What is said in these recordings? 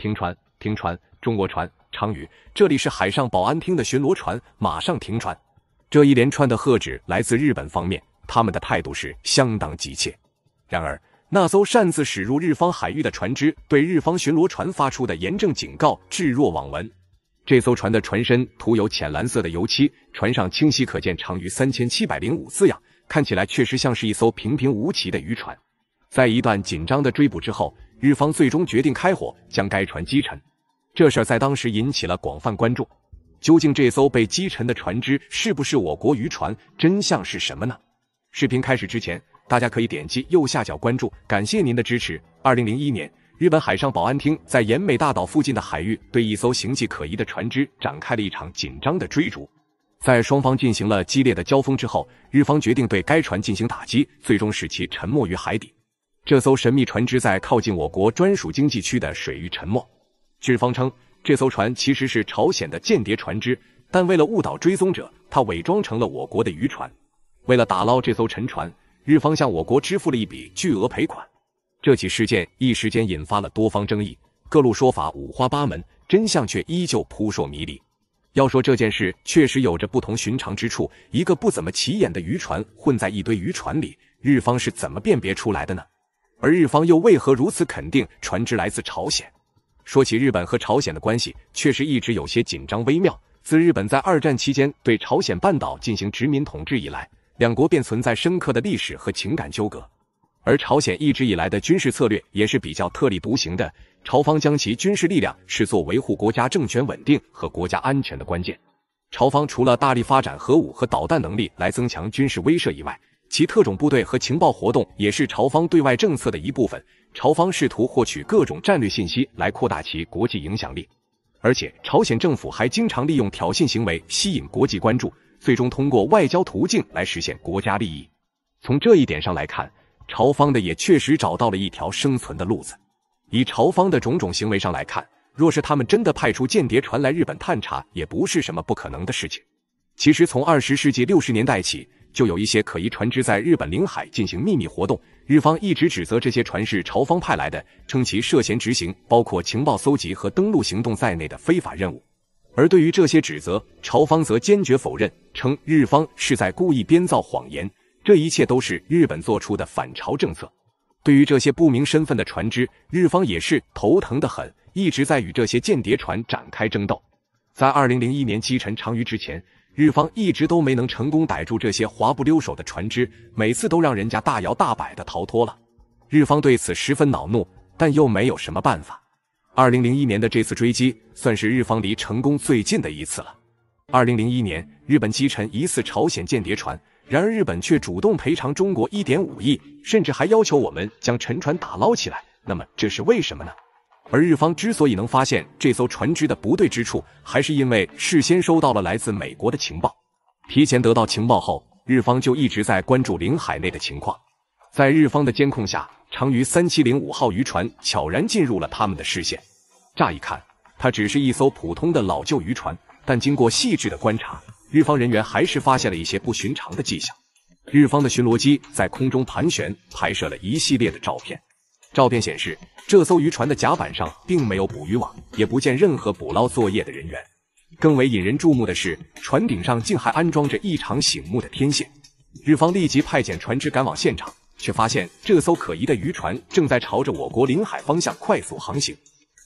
停船！停船！中国船，长宇，这里是海上保安厅的巡逻船，马上停船！这一连串的喝止来自日本方面，他们的态度是相当急切。然而，那艘擅自驶入日方海域的船只对日方巡逻船发出的严正警告置若罔闻。这艘船的船身涂有浅蓝色的油漆，船上清晰可见“长于三千七百零五”字样，看起来确实像是一艘平平无奇的渔船。在一段紧张的追捕之后。日方最终决定开火，将该船击沉。这事在当时引起了广泛关注。究竟这艘被击沉的船只是不是我国渔船？真相是什么呢？视频开始之前，大家可以点击右下角关注，感谢您的支持。二零零一年，日本海上保安厅在岩美大岛附近的海域，对一艘形迹可疑的船只展开了一场紧张的追逐。在双方进行了激烈的交锋之后，日方决定对该船进行打击，最终使其沉没于海底。这艘神秘船只在靠近我国专属经济区的水域沉没。日方称，这艘船其实是朝鲜的间谍船只，但为了误导追踪者，他伪装成了我国的渔船。为了打捞这艘沉船，日方向我国支付了一笔巨额赔款。这起事件一时间引发了多方争议，各路说法五花八门，真相却依旧扑朔迷离。要说这件事确实有着不同寻常之处，一个不怎么起眼的渔船混在一堆渔船里，日方是怎么辨别出来的呢？而日方又为何如此肯定船只来自朝鲜？说起日本和朝鲜的关系，确实一直有些紧张微妙。自日本在二战期间对朝鲜半岛进行殖民统治以来，两国便存在深刻的历史和情感纠葛。而朝鲜一直以来的军事策略也是比较特立独行的，朝方将其军事力量视作维护国家政权稳定和国家安全的关键。朝方除了大力发展核武和导弹能力来增强军事威慑以外，其特种部队和情报活动也是朝方对外政策的一部分。朝方试图获取各种战略信息，来扩大其国际影响力。而且，朝鲜政府还经常利用挑衅行为吸引国际关注，最终通过外交途径来实现国家利益。从这一点上来看，朝方的也确实找到了一条生存的路子。以朝方的种种行为上来看，若是他们真的派出间谍船来日本探查，也不是什么不可能的事情。其实，从二十世纪六十年代起。就有一些可疑船只在日本领海进行秘密活动，日方一直指责这些船是朝方派来的，称其涉嫌执行包括情报搜集和登陆行动在内的非法任务。而对于这些指责，朝方则坚决否认，称日方是在故意编造谎言，这一切都是日本做出的反朝政策。对于这些不明身份的船只，日方也是头疼的很，一直在与这些间谍船展开争斗。在二零零一年击沉长鱼之前。日方一直都没能成功逮住这些滑不溜手的船只，每次都让人家大摇大摆的逃脱了。日方对此十分恼怒，但又没有什么办法。二零零一年的这次追击，算是日方离成功最近的一次了。二零零一年，日本击沉疑似朝鲜间谍船，然而日本却主动赔偿中国一点五亿，甚至还要求我们将沉船打捞起来。那么这是为什么呢？而日方之所以能发现这艘船只的不对之处，还是因为事先收到了来自美国的情报。提前得到情报后，日方就一直在关注领海内的情况。在日方的监控下，长鱼三七零五号渔船悄然进入了他们的视线。乍一看，它只是一艘普通的老旧渔船，但经过细致的观察，日方人员还是发现了一些不寻常的迹象。日方的巡逻机在空中盘旋，拍摄了一系列的照片。照片显示，这艘渔船的甲板上并没有捕鱼网，也不见任何捕捞作业的人员。更为引人注目的是，船顶上竟还安装着异常醒目的天线。日方立即派遣船只赶往现场，却发现这艘可疑的渔船正在朝着我国领海方向快速航行。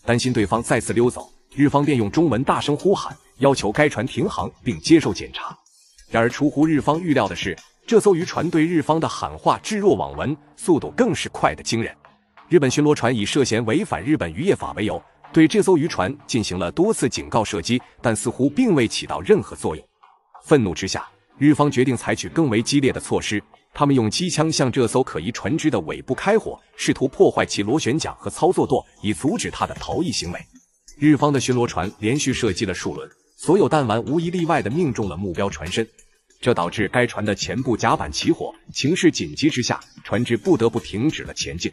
担心对方再次溜走，日方便用中文大声呼喊，要求该船停航并接受检查。然而，出乎日方预料的是，这艘渔船对日方的喊话置若罔闻，速度更是快得惊人。日本巡逻船以涉嫌违反日本渔业法为由，对这艘渔船进行了多次警告射击，但似乎并未起到任何作用。愤怒之下，日方决定采取更为激烈的措施，他们用机枪向这艘可疑船只的尾部开火，试图破坏其螺旋桨和操作舵，以阻止它的逃逸行为。日方的巡逻船连续射击了数轮，所有弹丸无一例外地命中了目标船身，这导致该船的前部甲板起火。情势紧急之下，船只不得不停止了前进。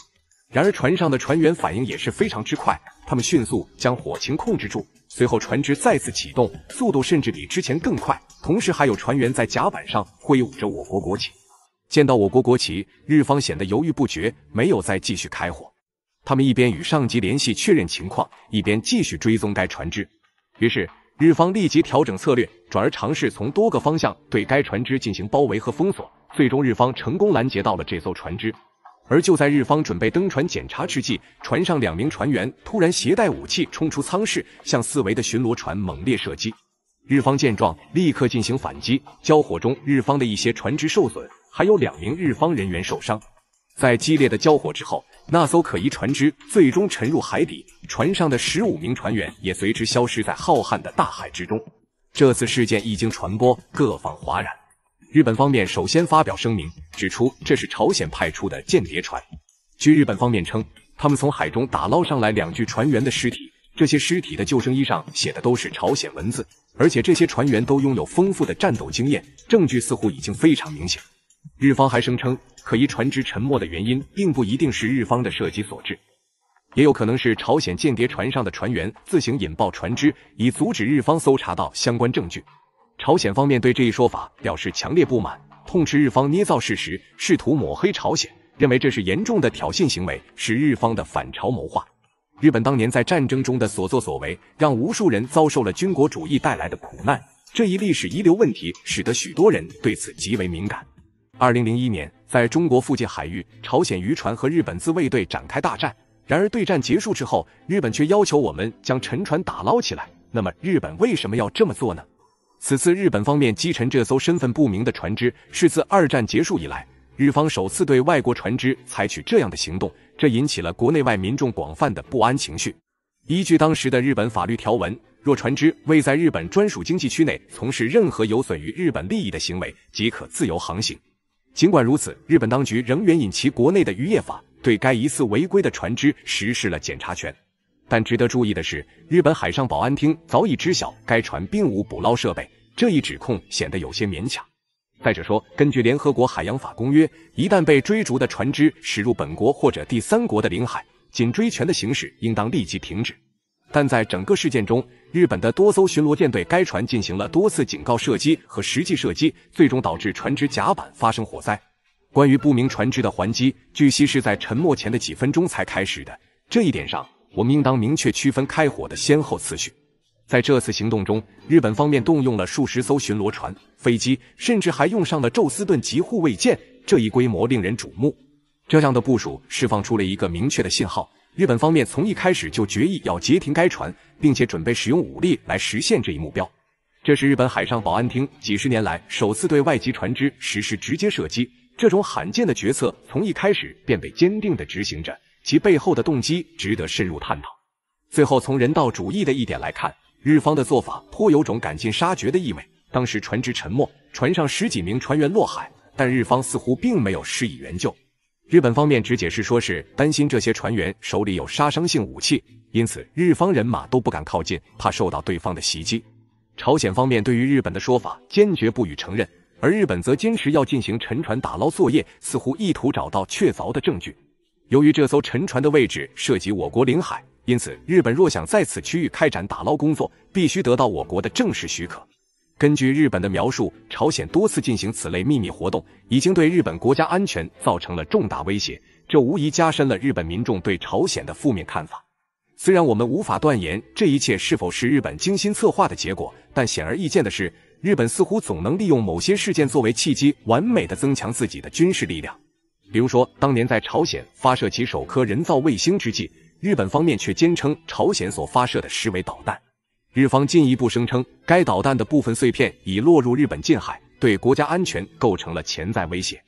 然而，船上的船员反应也是非常之快，他们迅速将火情控制住。随后，船只再次启动，速度甚至比之前更快。同时，还有船员在甲板上挥舞着我国国旗。见到我国国旗，日方显得犹豫不决，没有再继续开火。他们一边与上级联系确认情况，一边继续追踪该船只。于是，日方立即调整策略，转而尝试从多个方向对该船只进行包围和封锁。最终，日方成功拦截到了这艘船只。而就在日方准备登船检查之际，船上两名船员突然携带武器冲出舱室，向四围的巡逻船猛烈射击。日方见状，立刻进行反击，交火中，日方的一些船只受损，还有两名日方人员受伤。在激烈的交火之后，那艘可疑船只最终沉入海底，船上的十五名船员也随之消失在浩瀚的大海之中。这次事件一经传播，各方哗然。日本方面首先发表声明，指出这是朝鲜派出的间谍船。据日本方面称，他们从海中打捞上来两具船员的尸体，这些尸体的救生衣上写的都是朝鲜文字，而且这些船员都拥有丰富的战斗经验。证据似乎已经非常明显。日方还声称，可疑船只沉没的原因并不一定是日方的射击所致，也有可能是朝鲜间谍船上的船员自行引爆船只，以阻止日方搜查到相关证据。朝鲜方面对这一说法表示强烈不满，痛斥日方捏造事实，试图抹黑朝鲜，认为这是严重的挑衅行为，是日方的反朝谋划。日本当年在战争中的所作所为，让无数人遭受了军国主义带来的苦难，这一历史遗留问题使得许多人对此极为敏感。二零零一年，在中国附近海域，朝鲜渔船和日本自卫队展开大战。然而，对战结束之后，日本却要求我们将沉船打捞起来。那么，日本为什么要这么做呢？此次日本方面击沉这艘身份不明的船只，是自二战结束以来，日方首次对外国船只采取这样的行动，这引起了国内外民众广泛的不安情绪。依据当时的日本法律条文，若船只未在日本专属经济区内从事任何有损于日本利益的行为，即可自由航行。尽管如此，日本当局仍援引其国内的渔业法，对该疑似违规的船只实施了检查权。但值得注意的是，日本海上保安厅早已知晓该船并无捕捞设备，这一指控显得有些勉强。再者说，根据联合国海洋法公约，一旦被追逐的船只驶入本国或者第三国的领海，紧追权的行使应当立即停止。但在整个事件中，日本的多艘巡逻舰对该船进行了多次警告射击和实际射击，最终导致船只甲板发生火灾。关于不明船只的还击，据悉是在沉没前的几分钟才开始的，这一点上。我们应当明确区分开火的先后次序。在这次行动中，日本方面动用了数十艘巡逻船、飞机，甚至还用上了宙斯盾级护卫舰，这一规模令人瞩目。这样的部署释放出了一个明确的信号：日本方面从一开始就决议要截停该船，并且准备使用武力来实现这一目标。这是日本海上保安厅几十年来首次对外籍船只实施直接射击，这种罕见的决策从一开始便被坚定的执行着。其背后的动机值得深入探讨。最后，从人道主义的一点来看，日方的做法颇有种赶尽杀绝的意味。当时船只沉没，船上十几名船员落海，但日方似乎并没有施以援救。日本方面只解释说是担心这些船员手里有杀伤性武器，因此日方人马都不敢靠近，怕受到对方的袭击。朝鲜方面对于日本的说法坚决不予承认，而日本则坚持要进行沉船打捞作业，似乎意图找到确凿的证据。由于这艘沉船的位置涉及我国领海，因此日本若想在此区域开展打捞工作，必须得到我国的正式许可。根据日本的描述，朝鲜多次进行此类秘密活动，已经对日本国家安全造成了重大威胁。这无疑加深了日本民众对朝鲜的负面看法。虽然我们无法断言这一切是否是日本精心策划的结果，但显而易见的是，日本似乎总能利用某些事件作为契机，完美的增强自己的军事力量。比如说，当年在朝鲜发射其首颗人造卫星之际，日本方面却坚称朝鲜所发射的实枚导弹。日方进一步声称，该导弹的部分碎片已落入日本近海，对国家安全构成了潜在威胁。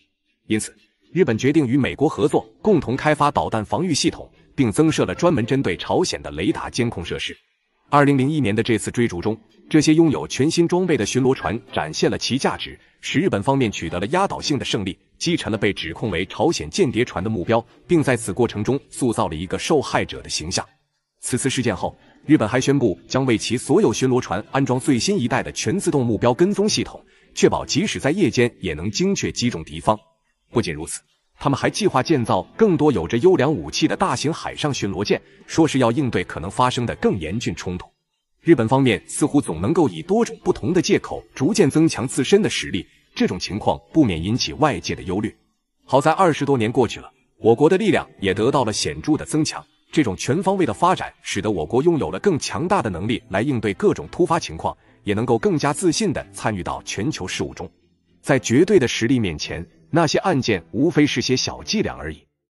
因此，日本决定与美国合作，共同开发导弹防御系统，并增设了专门针对朝鲜的雷达监控设施。二零零一年的这次追逐中，这些拥有全新装备的巡逻船展现了其价值，使日本方面取得了压倒性的胜利，击沉了被指控为朝鲜间谍船的目标，并在此过程中塑造了一个受害者的形象。此次事件后，日本还宣布将为其所有巡逻船安装最新一代的全自动目标跟踪系统，确保即使在夜间也能精确击中敌方。不仅如此。他们还计划建造更多有着优良武器的大型海上巡逻舰，说是要应对可能发生的更严峻冲突。日本方面似乎总能够以多种不同的借口，逐渐增强自身的实力。这种情况不免引起外界的忧虑。好在二十多年过去了，我国的力量也得到了显著的增强。这种全方位的发展，使得我国拥有了更强大的能力来应对各种突发情况，也能够更加自信地参与到全球事务中。在绝对的实力面前。那些案件无非是些小伎俩而已。